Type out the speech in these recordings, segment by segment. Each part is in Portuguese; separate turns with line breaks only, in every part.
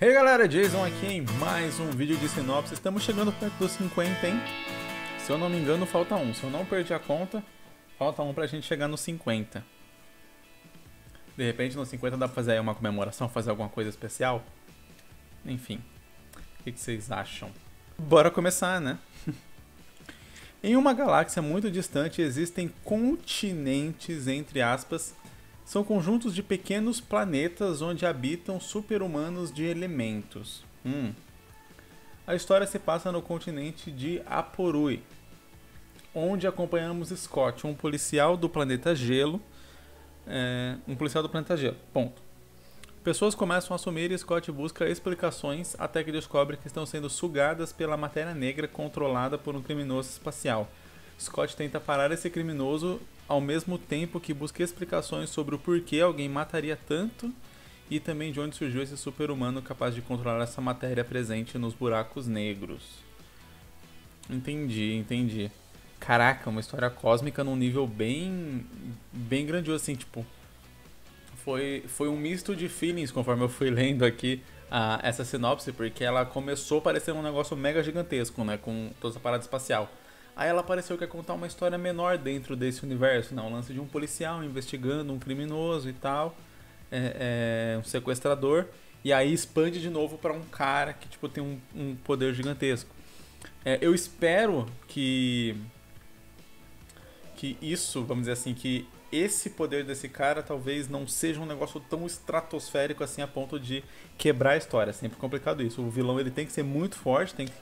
Hey galera, Jason aqui em mais um vídeo de sinopse. Estamos chegando perto dos 50, hein? Se eu não me engano, falta um. Se eu não perdi a conta, falta um pra gente chegar nos 50. De repente, nos 50 dá pra fazer aí uma comemoração, fazer alguma coisa especial? Enfim, o que, que vocês acham? Bora começar, né? em uma galáxia muito distante existem continentes, entre aspas, são conjuntos de pequenos planetas onde habitam super-humanos de elementos. Hum. A história se passa no continente de Aporui, onde acompanhamos Scott, um policial do planeta Gelo. É, um policial do planeta Gelo. Ponto. Pessoas começam a assumir e Scott busca explicações até que descobre que estão sendo sugadas pela matéria negra controlada por um criminoso espacial. Scott tenta parar esse criminoso ao mesmo tempo que busca explicações sobre o porquê alguém mataria tanto e também de onde surgiu esse super-humano capaz de controlar essa matéria presente nos buracos negros. Entendi, entendi. Caraca, uma história cósmica num nível bem bem grandioso assim, tipo, foi foi um misto de feelings conforme eu fui lendo aqui a, essa sinopse, porque ela começou parecendo um negócio mega gigantesco, né, com toda essa parada espacial. Aí ela pareceu que ia contar uma história menor dentro desse universo, não, né? o lance de um policial investigando um criminoso e tal, é, é, um sequestrador, e aí expande de novo para um cara que tipo tem um, um poder gigantesco. É, eu espero que que isso, vamos dizer assim, que esse poder desse cara talvez não seja um negócio tão estratosférico assim a ponto de quebrar a história. É sempre complicado isso. O vilão ele tem que ser muito forte, tem que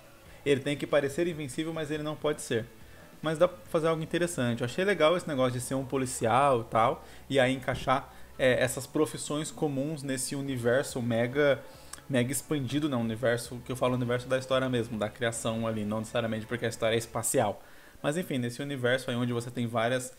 ele tem que parecer invencível, mas ele não pode ser. Mas dá pra fazer algo interessante. Eu achei legal esse negócio de ser um policial e tal, e aí encaixar é, essas profissões comuns nesse universo mega mega expandido, não, universo que eu falo universo da história mesmo, da criação ali, não necessariamente porque a história é espacial. Mas enfim, nesse universo aí onde você tem várias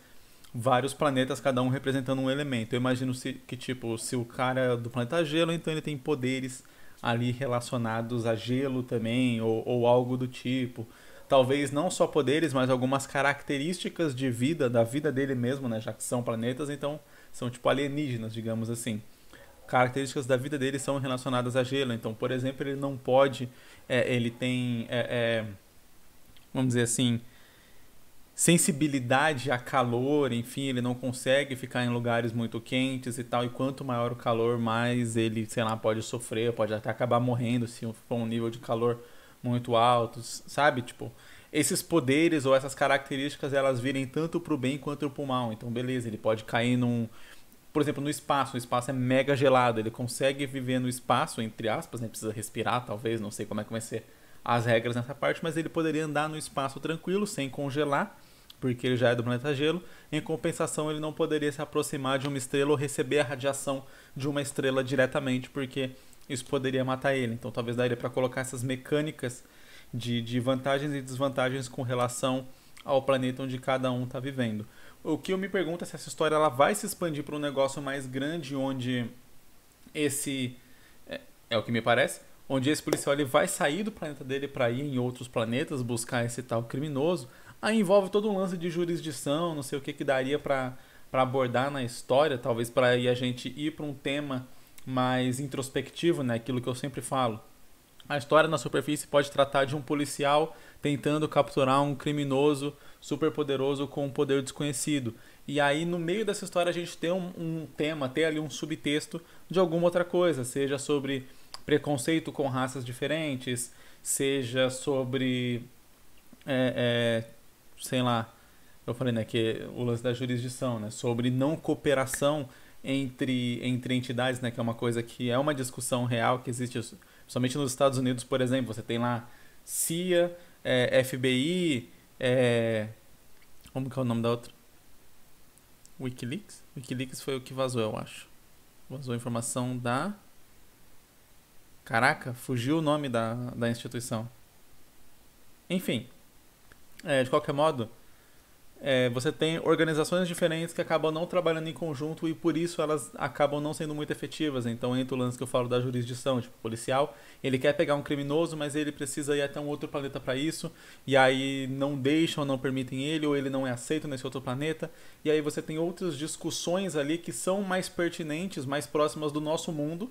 vários planetas, cada um representando um elemento. Eu imagino se, que tipo, se o cara é do planeta gelo, então ele tem poderes ali relacionados a gelo também, ou, ou algo do tipo. Talvez não só poderes, mas algumas características de vida, da vida dele mesmo, né? Já que são planetas, então são tipo alienígenas, digamos assim características da vida dele são relacionadas a gelo. Então, por exemplo, ele não pode, é, ele tem, é, é, vamos dizer assim, sensibilidade a calor, enfim, ele não consegue ficar em lugares muito quentes e tal. E quanto maior o calor, mais ele, sei lá, pode sofrer, pode até acabar morrendo se for um nível de calor muito alto, sabe? Tipo, esses poderes ou essas características elas virem tanto pro bem quanto pro mal. Então, beleza, ele pode cair num. Por exemplo, no espaço, o espaço é mega gelado, ele consegue viver no espaço, entre aspas, né? precisa respirar, talvez, não sei como é que vai ser as regras nessa parte, mas ele poderia andar no espaço tranquilo, sem congelar, porque ele já é do planeta gelo. Em compensação, ele não poderia se aproximar de uma estrela ou receber a radiação de uma estrela diretamente, porque isso poderia matar ele. Então, talvez daria para colocar essas mecânicas de, de vantagens e desvantagens com relação ao planeta onde cada um está vivendo. O que eu me pergunto é se essa história ela vai se expandir para um negócio mais grande, onde esse é, é, o que me parece, onde esse policial ele vai sair do planeta dele para ir em outros planetas buscar esse tal criminoso. Aí envolve todo um lance de jurisdição, não sei o que que daria para abordar na história, talvez para a gente ir para um tema mais introspectivo, né? Aquilo que eu sempre falo. A história na superfície pode tratar de um policial tentando capturar um criminoso superpoderoso com um poder desconhecido. E aí, no meio dessa história, a gente tem um, um tema, tem ali um subtexto de alguma outra coisa, seja sobre preconceito com raças diferentes, seja sobre é, é, sei lá, eu falei, né, que o lance da jurisdição, né, sobre não cooperação entre, entre entidades, né, que é uma coisa que é uma discussão real que existe, somente nos Estados Unidos, por exemplo, você tem lá CIA, é, FBI, é, como que é o nome da outra? Wikileaks? Wikileaks foi o que vazou, eu acho. Vazou a informação da. Caraca, fugiu o nome da, da instituição. Enfim, é, de qualquer modo, é, você tem organizações diferentes que acabam não trabalhando em conjunto e por isso elas acabam não sendo muito efetivas. Então entra o lance que eu falo da jurisdição, tipo, policial, ele quer pegar um criminoso, mas ele precisa ir até um outro planeta para isso, e aí não deixam, não permitem ele, ou ele não é aceito nesse outro planeta. E aí você tem outras discussões ali que são mais pertinentes, mais próximas do nosso mundo,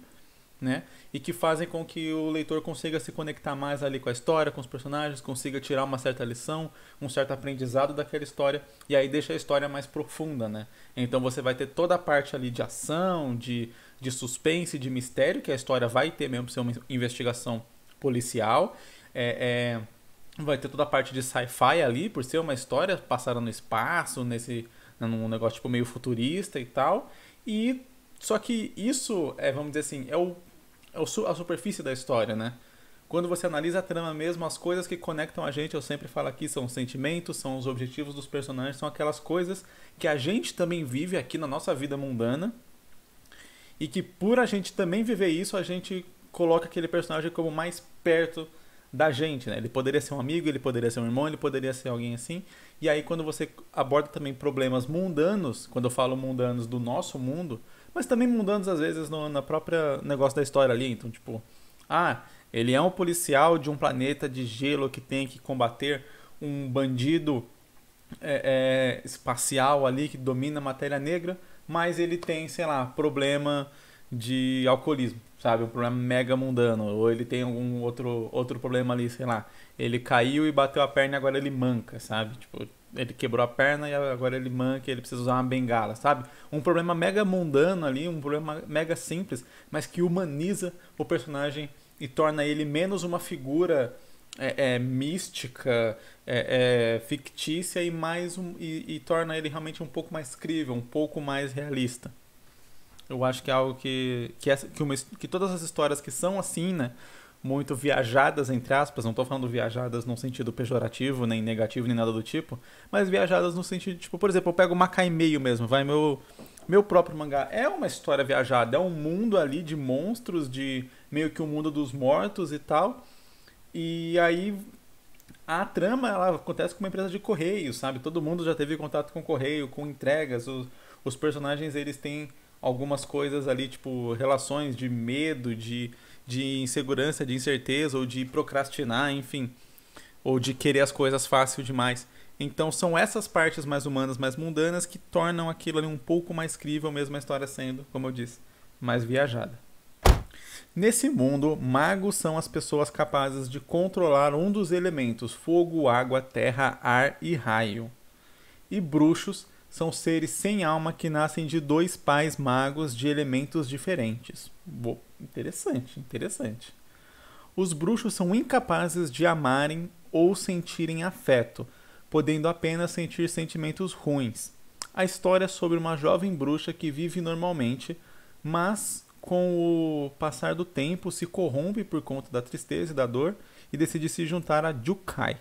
né? E que fazem com que o leitor consiga se conectar mais ali com a história, com os personagens, consiga tirar uma certa lição, um certo aprendizado daquela história, e aí deixa a história mais profunda, né? Então você vai ter toda a parte ali de ação, de, de suspense, de mistério, que a história vai ter mesmo ser uma investigação policial. É, é, vai ter toda a parte de sci-fi ali, por ser uma história passada no espaço, nesse num negócio tipo meio futurista e tal. E só que isso, é, vamos dizer assim, é o é a superfície da história, né? Quando você analisa a trama mesmo, as coisas que conectam a gente, eu sempre falo aqui, são os sentimentos, são os objetivos dos personagens, são aquelas coisas que a gente também vive aqui na nossa vida mundana. E que por a gente também viver isso, a gente coloca aquele personagem como mais perto da gente, né? Ele poderia ser um amigo, ele poderia ser um irmão, ele poderia ser alguém assim. E aí quando você aborda também problemas mundanos, quando eu falo mundanos do nosso mundo, mas também mudando às vezes no na própria negócio da história ali. Então, tipo, ah, ele é um policial de um planeta de gelo que tem que combater um bandido é, é, espacial ali que domina a matéria negra, mas ele tem, sei lá, problema de alcoolismo, sabe? Um problema mega mundano. Ou ele tem algum outro, outro problema ali, sei lá. Ele caiu e bateu a perna e agora ele manca, sabe? Tipo, ele quebrou a perna e agora ele manca, ele precisa usar uma bengala, sabe? Um problema mega mundano ali, um problema mega simples, mas que humaniza o personagem e torna ele menos uma figura é, é, mística, é, é fictícia e mais um, e, e, torna ele realmente um pouco mais crível, um pouco mais realista. Eu acho que é algo que que, essa, que, uma, que todas as histórias que são assim, né? muito viajadas, entre aspas, não estou falando viajadas num sentido pejorativo, nem negativo, nem nada do tipo, mas viajadas no sentido, tipo, por exemplo, eu pego Macai Meio mesmo, vai, meu, meu próprio mangá é uma história viajada, é um mundo ali de monstros, de meio que o um mundo dos mortos e tal, e aí a trama ela acontece com uma empresa de correio, sabe? Todo mundo já teve contato com correio, com entregas, os, os personagens eles têm algumas coisas ali, tipo, relações de medo, de de insegurança, de incerteza, ou de procrastinar, enfim, ou de querer as coisas fácil demais. Então são essas partes mais humanas, mais mundanas, que tornam aquilo ali um pouco mais crível, mesmo a história sendo, como eu disse, mais viajada. Nesse mundo, magos são as pessoas capazes de controlar um dos elementos: fogo, água, terra, ar e raio. E bruxos são seres sem alma que nascem de dois pais magos de elementos diferentes. Bo interessante, interessante. Os bruxos são incapazes de amarem ou sentirem afeto, podendo apenas sentir sentimentos ruins. A história é sobre uma jovem bruxa que vive normalmente, mas com o passar do tempo se corrompe por conta da tristeza e da dor e decide se juntar a Jukai,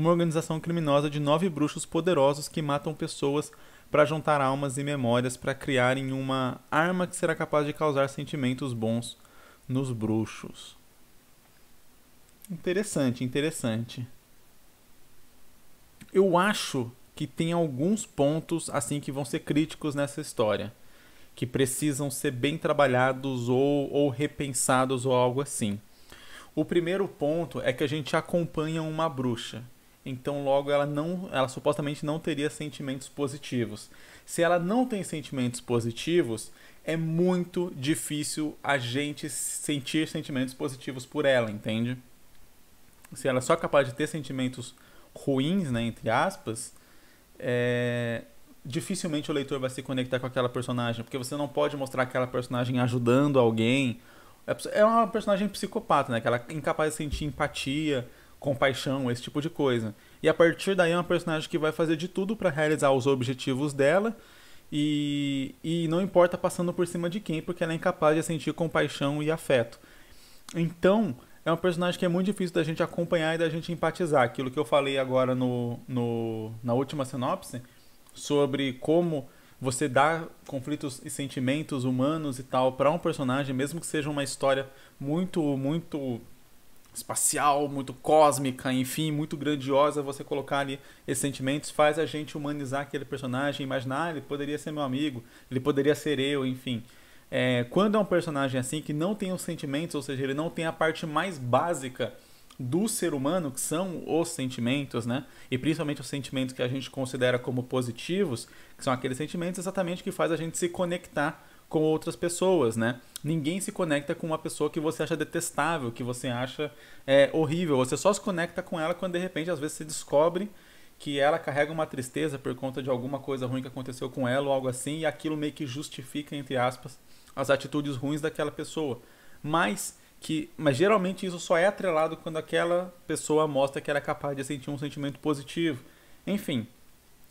uma organização criminosa de nove bruxos poderosos que matam pessoas para juntar almas e memórias para criarem uma arma que será capaz de causar sentimentos bons nos bruxos. Interessante, interessante. Eu acho que tem alguns pontos assim que vão ser críticos nessa história, que precisam ser bem trabalhados ou, ou repensados ou algo assim. O primeiro ponto é que a gente acompanha uma bruxa então logo ela não, ela supostamente não teria sentimentos positivos. Se ela não tem sentimentos positivos, é muito difícil a gente sentir sentimentos positivos por ela, entende? Se ela é só capaz de ter sentimentos ruins, né, entre aspas, é... dificilmente o leitor vai se conectar com aquela personagem, porque você não pode mostrar aquela personagem ajudando alguém. É, é uma personagem psicopata, né? Que ela é incapaz de sentir empatia, compaixão, esse tipo de coisa. E a partir daí é uma personagem que vai fazer de tudo para realizar os objetivos dela e, e não importa passando por cima de quem, porque ela é incapaz de sentir compaixão e afeto. Então, é um personagem que é muito difícil da gente acompanhar e da gente empatizar. Aquilo que eu falei agora no, no, na última sinopse sobre como você dá conflitos e sentimentos humanos e tal para um personagem, mesmo que seja uma história muito, muito espacial, muito cósmica, enfim, muito grandiosa, você colocar ali esses sentimentos faz a gente humanizar aquele personagem, imaginar, ah, ele poderia ser meu amigo, ele poderia ser eu, enfim. É, quando é um personagem assim que não tem os sentimentos, ou seja, ele não tem a parte mais básica do ser humano, que são os sentimentos, né? E principalmente os sentimentos que a gente considera como positivos, que são aqueles sentimentos exatamente que faz a gente se conectar com outras pessoas, né? Ninguém se conecta com uma pessoa que você acha detestável, que você acha é, horrível. Você só se conecta com ela quando de repente, às vezes, você descobre que ela carrega uma tristeza por conta de alguma coisa ruim que aconteceu com ela ou algo assim, e aquilo meio que justifica, entre aspas, as atitudes ruins daquela pessoa. Mas que, mas geralmente isso só é atrelado quando aquela pessoa mostra que ela é capaz de sentir um sentimento positivo. Enfim,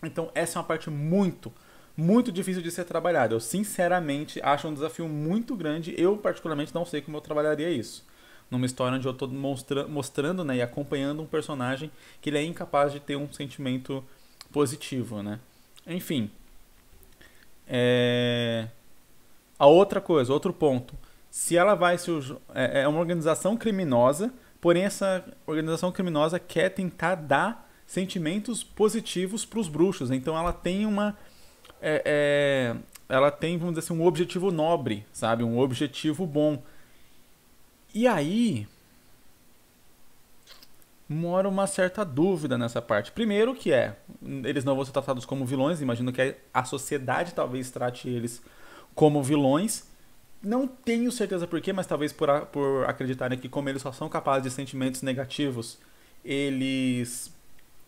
então essa é uma parte muito, muito difícil de ser trabalhado. Eu sinceramente acho um desafio muito grande. Eu particularmente não sei como eu trabalharia isso. Numa história onde eu estou mostrando, né, e acompanhando um personagem que ele é incapaz de ter um sentimento positivo, né? Enfim. É... A outra coisa, outro ponto. Se ela vai se é, é uma organização criminosa, porém essa organização criminosa quer tentar dar sentimentos positivos para os bruxos. Então ela tem uma é, é, ela tem, vamos dizer assim, um objetivo nobre, sabe? Um objetivo bom. E aí mora uma certa dúvida nessa parte. Primeiro que é, eles não vão ser tratados como vilões, imagino que a sociedade talvez trate eles como vilões. Não tenho certeza porquê, mas talvez por, por acreditarem que como eles só são capazes de sentimentos negativos, eles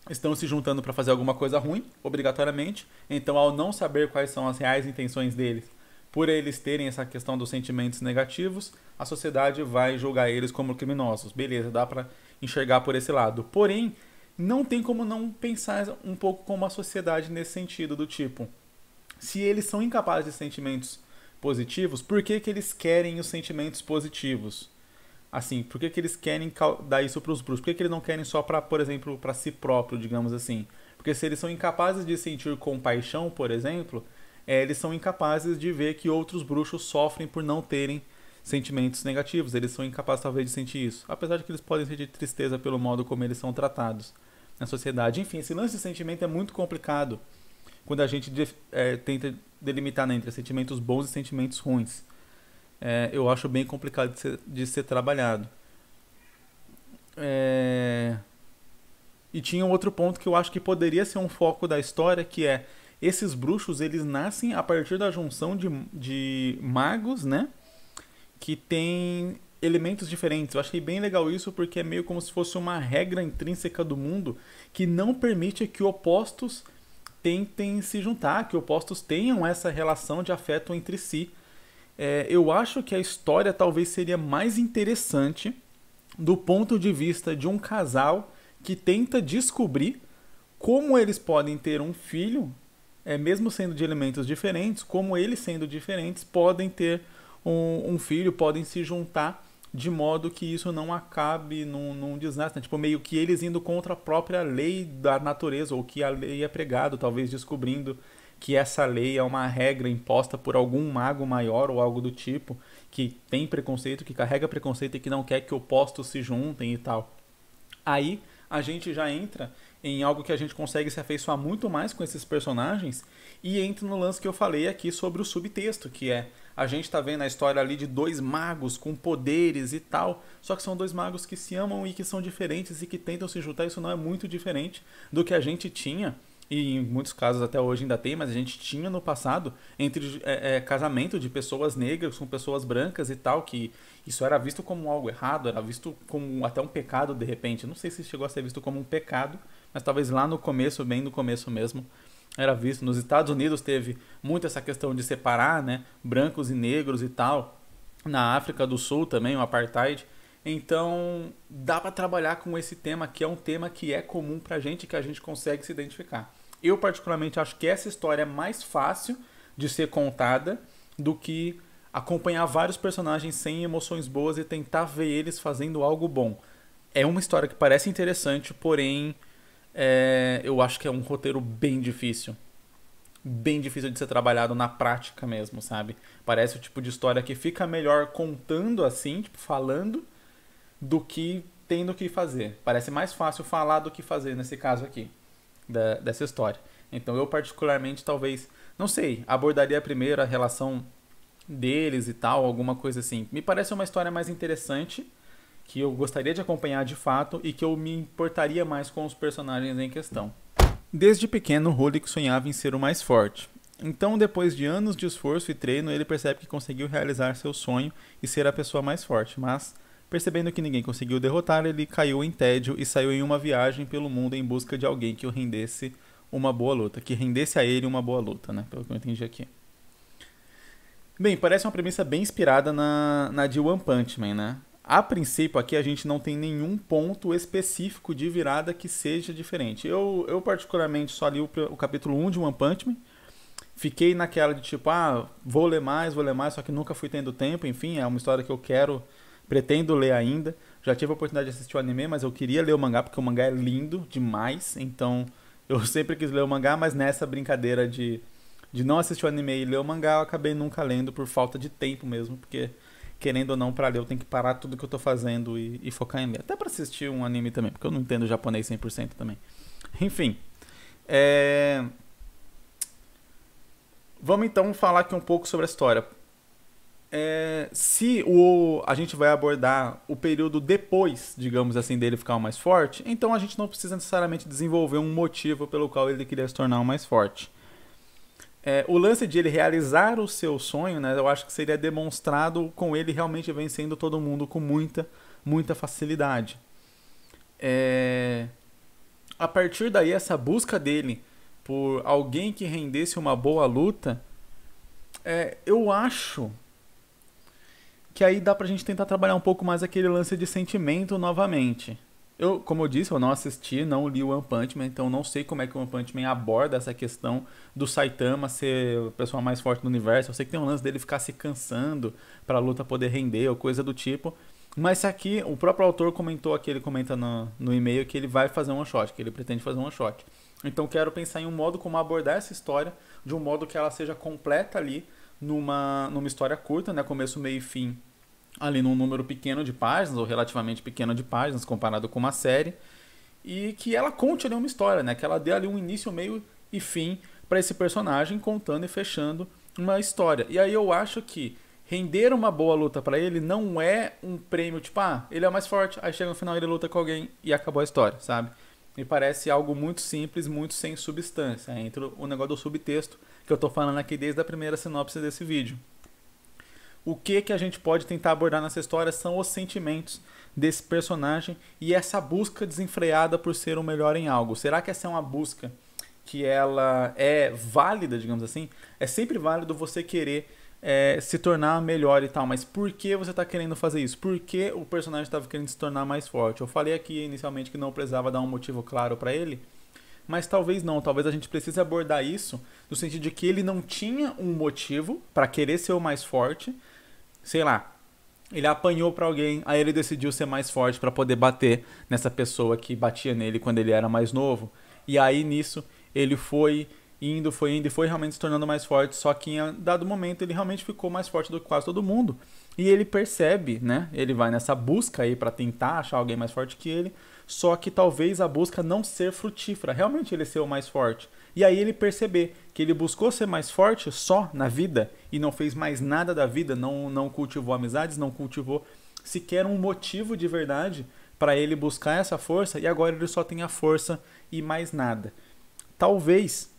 estão se juntando para fazer alguma coisa ruim, obrigatoriamente. Então, ao não saber quais são as reais intenções deles, por eles terem essa questão dos sentimentos negativos, a sociedade vai julgar eles como criminosos. Beleza, dá para enxergar por esse lado. Porém, não tem como não pensar um pouco como a sociedade nesse sentido do tipo, se eles são incapazes de sentimentos positivos, por que, que eles querem os sentimentos positivos? assim, por que, que eles querem dar isso para os bruxos Por que, que eles não querem só para, por exemplo, para si próprio, digamos assim? Porque se eles são incapazes de sentir compaixão, por exemplo, é, eles são incapazes de ver que outros bruxos sofrem por não terem sentimentos negativos. Eles são incapazes, talvez, de sentir isso. Apesar de que eles podem sentir tristeza pelo modo como eles são tratados na sociedade. Enfim, esse lance de sentimento é muito complicado quando a gente é, tenta delimitar né, entre sentimentos bons e sentimentos ruins é, eu acho bem complicado de ser, de ser trabalhado. É... E tinha um outro ponto que eu acho que poderia ser um foco da história, que é esses bruxos eles nascem a partir da junção de, de magos, né? Que tem elementos diferentes. Eu achei bem legal isso porque é meio como se fosse uma regra intrínseca do mundo que não permite que opostos tentem se juntar, que opostos tenham essa relação de afeto entre si é, eu acho que a história talvez seria mais interessante do ponto de vista de um casal que tenta descobrir como eles podem ter um filho, é, mesmo sendo de elementos diferentes, como eles sendo diferentes podem ter um, um filho, podem se juntar de modo que isso não acabe num, num desastre. Né? Tipo, meio que eles indo contra a própria lei da natureza, ou que a lei é pregado, talvez descobrindo que essa lei é uma regra imposta por algum mago maior ou algo do tipo que tem preconceito, que carrega preconceito e que não quer que opostos se juntem e tal. Aí a gente já entra em algo que a gente consegue se afeiçoar muito mais com esses personagens e entra no lance que eu falei aqui sobre o subtexto, que é a gente está vendo a história ali de dois magos com poderes e tal, só que são dois magos que se amam e que são diferentes e que tentam se juntar, isso não é muito diferente do que a gente tinha e em muitos casos até hoje ainda tem, mas a gente tinha no passado, entre é, é, casamento de pessoas negras com pessoas brancas e tal, que isso era visto como algo errado, era visto como até um pecado de repente. Não sei se chegou a ser visto como um pecado, mas talvez lá no começo, bem no começo mesmo, era visto. Nos Estados Unidos teve muito essa questão de separar, né, brancos e negros e tal. Na África do Sul também, o apartheid. Então, dá para trabalhar com esse tema que é um tema que é comum pra gente, que a gente consegue se identificar. Eu, particularmente, acho que essa história é mais fácil de ser contada do que acompanhar vários personagens sem emoções boas e tentar ver eles fazendo algo bom. É uma história que parece interessante, porém é, eu acho que é um roteiro bem difícil. Bem difícil de ser trabalhado na prática mesmo, sabe? Parece o tipo de história que fica melhor contando assim, tipo, falando, do que tendo que fazer. Parece mais fácil falar do que fazer nesse caso aqui da, dessa história. Então eu particularmente talvez, não sei, abordaria primeiro a relação deles e tal, alguma coisa assim. Me parece uma história mais interessante que eu gostaria de acompanhar de fato e que eu me importaria mais com os personagens em questão. Desde pequeno, Rolik sonhava em ser o mais forte. Então, depois de anos de esforço e treino, ele percebe que conseguiu realizar seu sonho e ser a pessoa mais forte, mas Percebendo que ninguém conseguiu derrotar, ele caiu em tédio e saiu em uma viagem pelo mundo em busca de alguém que o rendesse uma boa luta, que rendesse a ele uma boa luta, né? Pelo que eu entendi aqui. Bem, parece uma premissa bem inspirada na, na de One Punch Man, né? A princípio, aqui a gente não tem nenhum ponto específico de virada que seja diferente. Eu, eu particularmente, só li o, o capítulo 1 de One Punch Man. Fiquei naquela de tipo, ah, vou ler mais, vou ler mais, só que nunca fui tendo tempo. Enfim, é uma história que eu quero Pretendo ler ainda. Já tive a oportunidade de assistir o anime, mas eu queria ler o mangá porque o mangá é lindo demais. Então eu sempre quis ler o mangá, mas nessa brincadeira de, de não assistir o anime e ler o mangá, eu acabei nunca lendo por falta de tempo mesmo, porque querendo ou não, para ler, eu tenho que parar tudo que eu tô fazendo e, e focar em ler. Até para assistir um anime também, porque eu não entendo japonês 100% também. Enfim. É... Vamos então falar aqui um pouco sobre a história é, se o, a gente vai abordar o período depois, digamos assim, dele ficar mais forte, então a gente não precisa necessariamente desenvolver um motivo pelo qual ele queria se tornar mais forte. É, o lance de ele realizar o seu sonho, né, eu acho que seria demonstrado com ele realmente vencendo todo mundo com muita, muita facilidade. É, a partir daí, essa busca dele por alguém que rendesse uma boa luta, é, eu acho que aí dá pra gente tentar trabalhar um pouco mais aquele lance de sentimento novamente. Eu, como eu disse, eu não assisti, não li o One Punch Man, então não sei como é que o One Punch Man aborda essa questão do Saitama ser o pessoal mais forte do universo. Eu sei que tem um lance dele ficar se cansando para a luta poder render ou coisa do tipo. Mas aqui, o próprio autor comentou aqui, ele comenta no, no e-mail que ele vai fazer um one shot, que ele pretende fazer um one shot. Então quero pensar em um modo como abordar essa história de um modo que ela seja completa ali numa, numa história curta, né? Começo, meio e fim, ali num número pequeno de páginas, ou relativamente pequeno de páginas, comparado com uma série, e que ela conte ali uma história, né? Que ela dê ali um início, meio e fim para esse personagem, contando e fechando uma história. E aí eu acho que render uma boa luta para ele não é um prêmio tipo, ah, ele é o mais forte, aí chega no final ele luta com alguém e acabou a história, sabe? Me parece algo muito simples, muito sem substância. Entra o negócio do subtexto que eu estou falando aqui desde a primeira sinopse desse vídeo. O que que a gente pode tentar abordar nessa história são os sentimentos desse personagem e essa busca desenfreada por ser o melhor em algo. Será que essa é uma busca que ela é válida, digamos assim? É sempre válido você querer é, se tornar melhor e tal, mas por que você está querendo fazer isso? Por que o personagem estava querendo se tornar mais forte? Eu falei aqui inicialmente que não precisava dar um motivo claro para ele, mas talvez não. Talvez a gente precise abordar isso no sentido de que ele não tinha um motivo para querer ser o mais forte. Sei lá, ele apanhou para alguém, aí ele decidiu ser mais forte para poder bater nessa pessoa que batia nele quando ele era mais novo. E aí nisso ele foi indo, foi indo e foi realmente se tornando mais forte, só que em dado momento ele realmente ficou mais forte do que quase todo mundo. E ele percebe, né? Ele vai nessa busca aí para tentar achar alguém mais forte que ele, só que talvez a busca não ser frutífera, realmente ele ser o mais forte. E aí ele perceber que ele buscou ser mais forte só na vida e não fez mais nada da vida, não, não cultivou amizades, não cultivou sequer um motivo de verdade para ele buscar essa força e agora ele só tem a força e mais nada. Talvez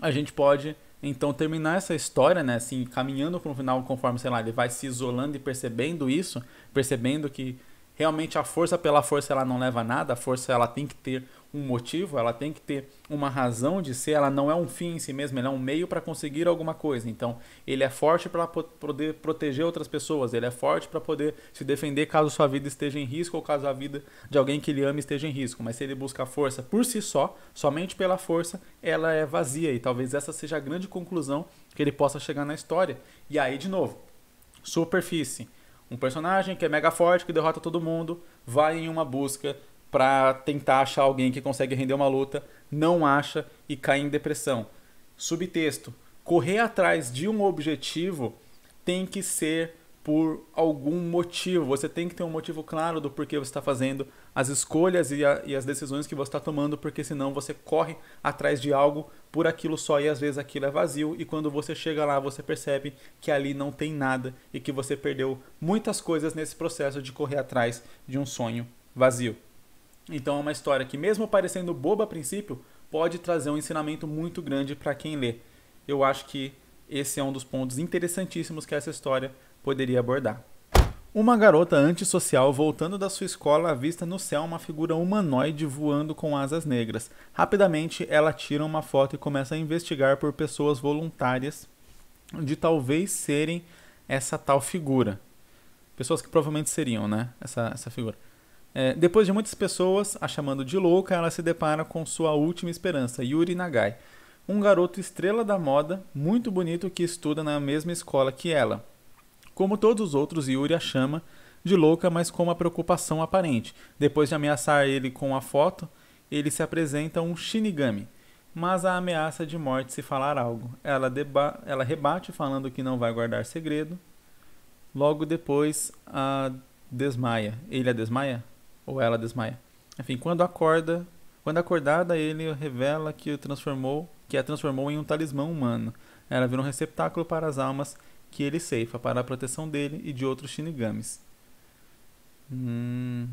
a gente pode então terminar essa história, né, assim, caminhando para o final conforme, sei lá, ele vai se isolando e percebendo isso, percebendo que realmente a força pela força ela não leva a nada, a força ela tem que ter um motivo, ela tem que ter uma razão de ser, ela não é um fim em si mesma, ela é um meio para conseguir alguma coisa. Então, ele é forte para poder proteger outras pessoas, ele é forte para poder se defender caso sua vida esteja em risco ou caso a vida de alguém que ele ama esteja em risco. Mas se ele busca a força por si só, somente pela força, ela é vazia. E talvez essa seja a grande conclusão que ele possa chegar na história. E aí, de novo, superfície um personagem que é mega forte, que derrota todo mundo, vai em uma busca para tentar achar alguém que consegue render uma luta, não acha e cai em depressão. Subtexto: correr atrás de um objetivo tem que ser por algum motivo. Você tem que ter um motivo claro do porquê você está fazendo as escolhas e, a, e as decisões que você está tomando, porque senão você corre atrás de algo por aquilo só e às vezes aquilo é vazio e quando você chega lá você percebe que ali não tem nada e que você perdeu muitas coisas nesse processo de correr atrás de um sonho vazio. Então é uma história que mesmo parecendo boba a princípio, pode trazer um ensinamento muito grande para quem lê. Eu acho que esse é um dos pontos interessantíssimos que essa história poderia abordar. Uma garota antissocial voltando da sua escola avista no céu uma figura humanoide voando com asas negras. Rapidamente, ela tira uma foto e começa a investigar por pessoas voluntárias de talvez serem essa tal figura. Pessoas que provavelmente seriam, né? Essa, essa figura. É, depois de muitas pessoas a chamando de louca, ela se depara com sua última esperança, Yuri Nagai, um garoto estrela da moda muito bonito que estuda na mesma escola que ela. Como todos os outros, Yuri a chama de louca, mas com uma preocupação aparente. Depois de ameaçar ele com a foto, ele se apresenta um Shinigami, mas a ameaça de morte se falar algo. Ela, ela rebate falando que não vai guardar segredo. Logo depois, a desmaia. Ele a desmaia? Ou ela desmaia? Enfim, quando acorda, quando acordada, ele revela que o transformou, que a transformou em um talismã humano. Ela vira um receptáculo para as almas que ele ceifa para a proteção dele e de outros Shinigamis. Hum...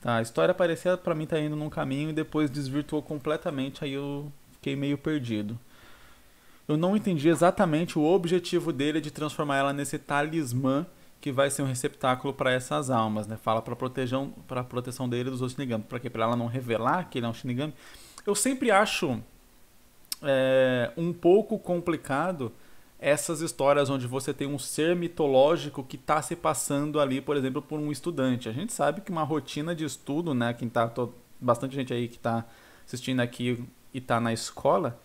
Tá, a história parecia para mim tá indo num caminho e depois desvirtuou completamente, aí eu fiquei meio perdido. Eu não entendi exatamente o objetivo dele de transformar ela nesse talismã que vai ser um receptáculo para essas almas, né? Fala para proteção para proteção dele dos outros Shinigami, para que para ela não revelar que ele é um Shinigami. Eu sempre acho é, um pouco complicado essas histórias onde você tem um ser mitológico que está se passando ali, por exemplo, por um estudante. A gente sabe que uma rotina de estudo, né? Quem tá, tô, bastante gente aí que está assistindo aqui e está na escola,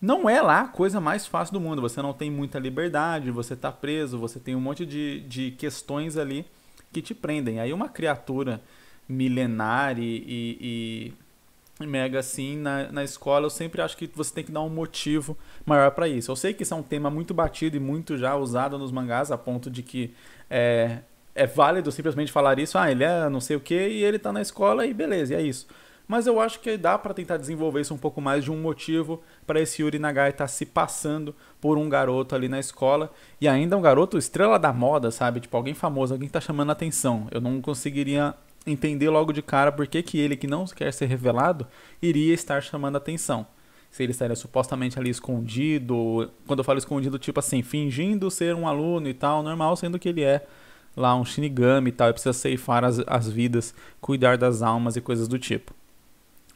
não é lá a coisa mais fácil do mundo. Você não tem muita liberdade, você está preso, você tem um monte de, de questões ali que te prendem. Aí uma criatura milenar e, e, e mega assim na, na escola, eu sempre acho que você tem que dar um motivo maior para isso. Eu sei que isso é um tema muito batido e muito já usado nos mangás, a ponto de que é, é válido simplesmente falar isso, ah, ele é não sei o que e ele tá na escola e beleza, e é isso. Mas eu acho que dá para tentar desenvolver isso um pouco mais de um motivo para esse Yuri Nagai estar tá se passando por um garoto ali na escola e ainda um garoto estrela da moda, sabe? Tipo alguém famoso, alguém que tá chamando a atenção. Eu não conseguiria entender logo de cara por que, que ele, que não quer ser revelado, iria estar chamando atenção. Se ele estaria supostamente ali escondido, quando eu falo escondido, tipo assim, fingindo ser um aluno e tal, normal, sendo que ele é lá um Shinigami e tal, e precisa ceifar as, as vidas, cuidar das almas e coisas do tipo.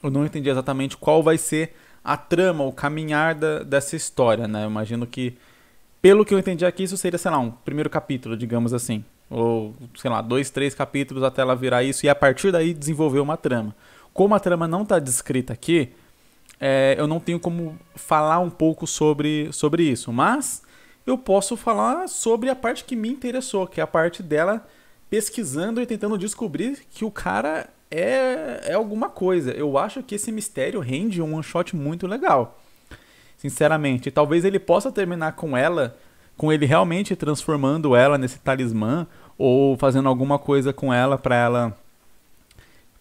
Eu não entendi exatamente qual vai ser a trama, o caminhar da, dessa história, né? Eu imagino que, pelo que eu entendi aqui, isso seria, sei lá, um primeiro capítulo, digamos assim ou sei lá, dois, três capítulos até ela virar isso e a partir daí desenvolver uma trama. Como a trama não está descrita aqui, é, eu não tenho como falar um pouco sobre, sobre isso, mas eu posso falar sobre a parte que me interessou, que é a parte dela pesquisando e tentando descobrir que o cara é, é alguma coisa. Eu acho que esse mistério rende um one shot muito legal. Sinceramente, talvez ele possa terminar com ela, com ele realmente transformando ela nesse talismã ou fazendo alguma coisa com ela para ela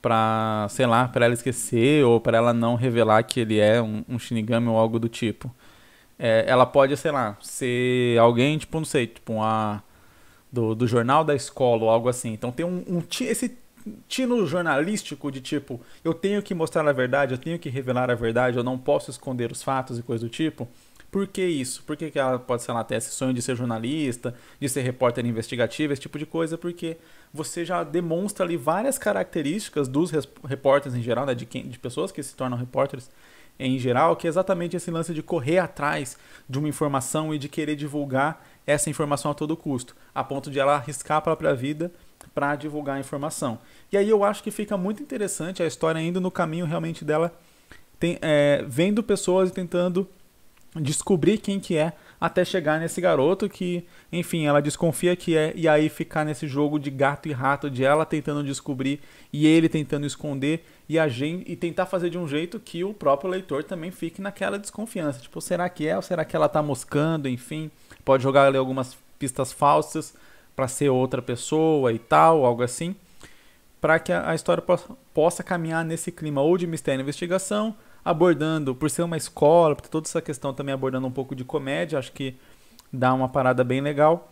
para sei lá para ela esquecer ou para ela não revelar que ele é um, um Shinigami ou algo do tipo é, ela pode sei lá ser alguém tipo não sei tipo a do, do jornal da escola ou algo assim então tem um, um esse tino jornalístico de tipo eu tenho que mostrar a verdade eu tenho que revelar a verdade eu não posso esconder os fatos e coisa do tipo por que isso? Por que, que ela pode, sei lá, ter esse sonho de ser jornalista, de ser repórter investigativo, esse tipo de coisa? Porque você já demonstra ali várias características dos repórteres em geral, né? De, quem, de pessoas que se tornam repórteres em geral, que é exatamente esse lance de correr atrás de uma informação e de querer divulgar essa informação a todo custo, a ponto de ela arriscar a própria vida para divulgar a informação. E aí eu acho que fica muito interessante a história indo no caminho realmente dela, tem, é, vendo pessoas e tentando descobrir quem que é até chegar nesse garoto que, enfim, ela desconfia que é e aí ficar nesse jogo de gato e rato de ela tentando descobrir e ele tentando esconder e a gente e tentar fazer de um jeito que o próprio leitor também fique naquela desconfiança, tipo, será que é ou será que ela tá moscando, enfim, pode jogar ali algumas pistas falsas para ser outra pessoa e tal, algo assim, para que a, a história possa, possa caminhar nesse clima ou de mistério e investigação abordando, por ser uma escola, por toda essa questão também abordando um pouco de comédia, acho que dá uma parada bem legal.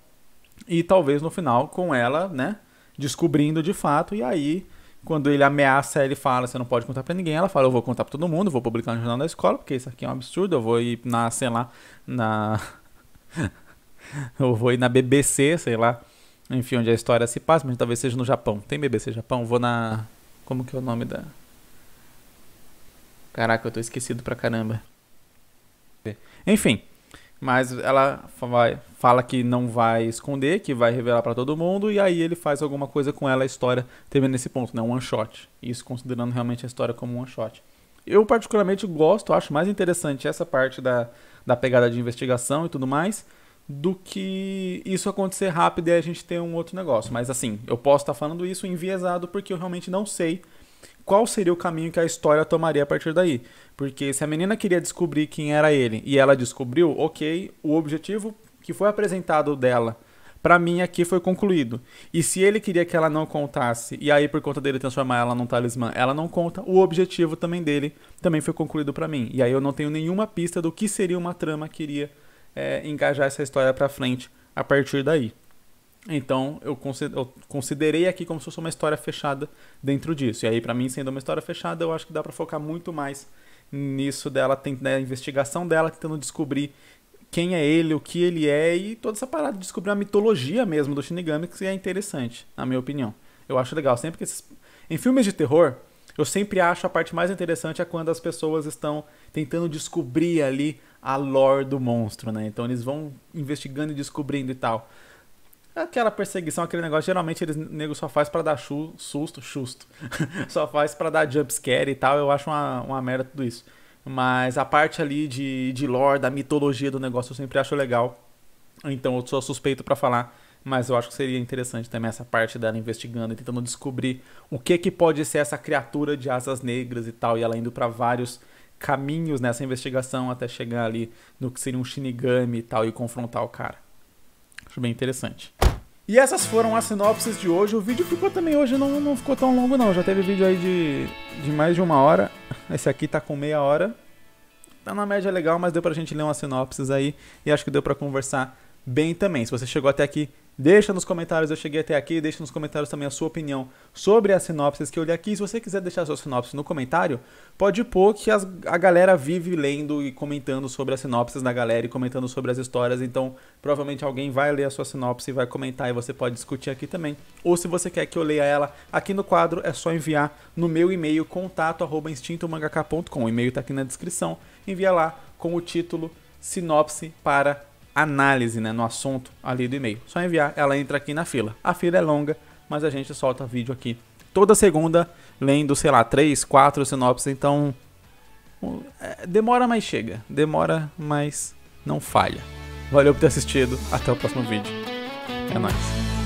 E talvez no final com ela, né, descobrindo de fato, e aí quando ele ameaça, ele fala, você não pode contar para ninguém. Ela fala, eu vou contar para todo mundo, vou publicar no jornal da escola, porque isso aqui é um absurdo, eu vou ir na, sei lá, na eu vou ir na BBC, sei lá, enfim, onde a história se passa, mas talvez seja no Japão. Tem BBC Japão? Vou na como que é o nome da Caraca, eu tô esquecido pra caramba. Enfim, mas ela vai, fala que não vai esconder, que vai revelar para todo mundo, e aí ele faz alguma coisa com ela, a história termina nesse ponto, né? Um one shot. Isso considerando realmente a história como um one shot. Eu particularmente gosto, acho mais interessante essa parte da, da pegada de investigação e tudo mais, do que isso acontecer rápido e a gente ter um outro negócio. Mas assim, eu posso estar tá falando isso enviesado porque eu realmente não sei qual seria o caminho que a história tomaria a partir daí. Porque se a menina queria descobrir quem era ele e ela descobriu, ok, o objetivo que foi apresentado dela para mim aqui foi concluído. E se ele queria que ela não contasse, e aí por conta dele transformar ela num talismã, ela não conta, o objetivo também dele também foi concluído para mim. E aí eu não tenho nenhuma pista do que seria uma trama que iria é, engajar essa história para frente a partir daí. Então eu considerei aqui como se fosse uma história fechada dentro disso. E aí, para mim, sendo uma história fechada, eu acho que dá para focar muito mais nisso dela, na né, investigação dela, tentando descobrir quem é ele, o que ele é e toda essa parada de descobrir a mitologia mesmo do Shinigami, que é interessante, na minha opinião. Eu acho legal. Sempre que esses... Em filmes de terror, eu sempre acho a parte mais interessante é quando as pessoas estão tentando descobrir ali a lore do monstro, né? Então eles vão investigando e descobrindo e tal. É aquela perseguição, aquele negócio, geralmente eles nego só faz para dar chu, susto, susto. só faz para dar jumpscare e tal, eu acho uma, uma merda tudo isso. Mas a parte ali de, de lore, da mitologia do negócio, eu sempre acho legal. Então eu sou suspeito para falar, mas eu acho que seria interessante também essa parte dela investigando e tentando descobrir o que que pode ser essa criatura de asas negras e tal, e ela indo para vários caminhos nessa investigação até chegar ali no que seria um Shinigami e tal e confrontar o cara acho bem interessante. E essas foram as sinopses de hoje. O vídeo ficou também hoje, não, não ficou tão longo não. Já teve vídeo aí de, de mais de uma hora. Esse aqui tá com meia hora. Tá na média legal, mas deu pra gente ler umas sinopses aí. E acho que deu pra conversar bem também. Se você chegou até aqui, Deixa nos comentários, eu cheguei até aqui, deixa nos comentários também a sua opinião sobre as sinopses que eu li aqui. Se você quiser deixar a sua sinopse no comentário, pode pôr que as, a galera vive lendo e comentando sobre as sinopses da galera e comentando sobre as histórias, então provavelmente alguém vai ler a sua sinopse e vai comentar e você pode discutir aqui também. Ou se você quer que eu leia ela aqui no quadro, é só enviar no meu e-mail contato@instinctomangaka.com. O e-mail tá aqui na descrição. Envia lá com o título sinopse para análise né, no assunto ali do e-mail. Só enviar, ela entra aqui na fila. A fila é longa, mas a gente solta vídeo aqui toda segunda, lendo, sei lá, três, quatro sinopses. Então, é, demora, mas chega. Demora, mas não falha. Valeu por ter assistido. Até o próximo vídeo. É nóis.